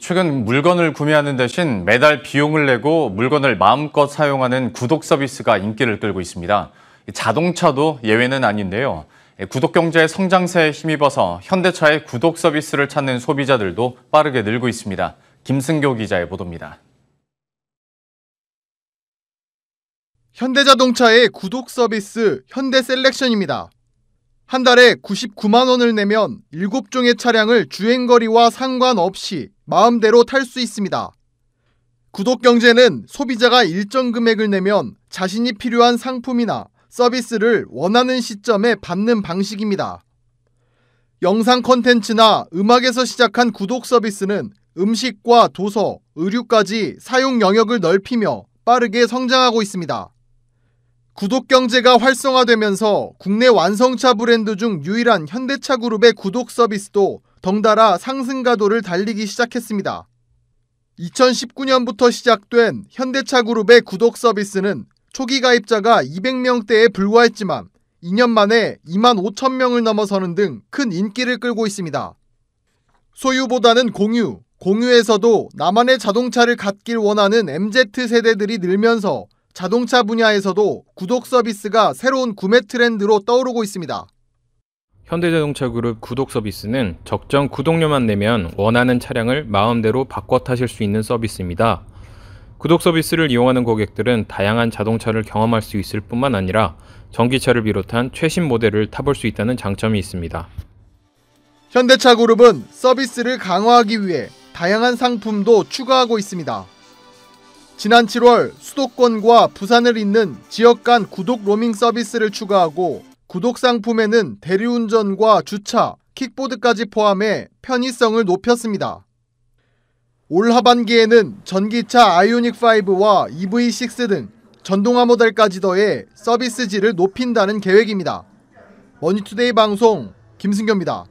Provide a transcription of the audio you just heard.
최근 물건을 구매하는 대신 매달 비용을 내고 물건을 마음껏 사용하는 구독 서비스가 인기를 끌고 있습니다. 자동차도 예외는 아닌데요. 구독 경제의 성장세에 힘입어서 현대차의 구독 서비스를 찾는 소비자들도 빠르게 늘고 있습니다. 김승교 기자의 보도입니다. 현대자동차의 구독 서비스 현대 셀렉션입니다. 한 달에 99만 원을 내면 7종의 차량을 주행거리와 상관없이 마음대로 탈 수 있습니다. 구독 경제는 소비자가 일정 금액을 내면 자신이 필요한 상품이나 서비스를 원하는 시점에 받는 방식입니다. 영상 콘텐츠나 음악에서 시작한 구독 서비스는 음식과 도서, 의류까지 사용 영역을 넓히며 빠르게 성장하고 있습니다. 구독 경제가 활성화되면서 국내 완성차 브랜드 중 유일한 현대차 그룹의 구독 서비스도 덩달아 상승가도를 달리기 시작했습니다. 2019년부터 시작된 현대차 그룹의 구독 서비스는 초기 가입자가 200명대에 불과했지만 2년 만에 2만 5천 명을 넘어서는 등 큰 인기를 끌고 있습니다. 소유보다는 공유, 공유에서도 나만의 자동차를 갖길 원하는 MZ 세대들이 늘면서 자동차 분야에서도 구독 서비스가 새로운 구매 트렌드로 떠오르고 있습니다. 현대자동차그룹 구독 서비스는 적정 구독료만 내면 원하는 차량을 마음대로 바꿔 타실 수 있는 서비스입니다. 구독 서비스를 이용하는 고객들은 다양한 자동차를 경험할 수 있을 뿐만 아니라 전기차를 비롯한 최신 모델을 타볼 수 있다는 장점이 있습니다. 현대차 그룹은 서비스를 강화하기 위해 다양한 상품도 추가하고 있습니다. 지난 7월 수도권과 부산을 잇는 지역 간 구독 로밍 서비스를 추가하고 구독 상품에는 대리운전과 주차, 킥보드까지 포함해 편의성을 높였습니다. 올 하반기에는 전기차 아이오닉5와 EV6 등 전동화 모델까지 더해 서비스질을 높인다는 계획입니다. 머니투데이 방송 김승규입니다.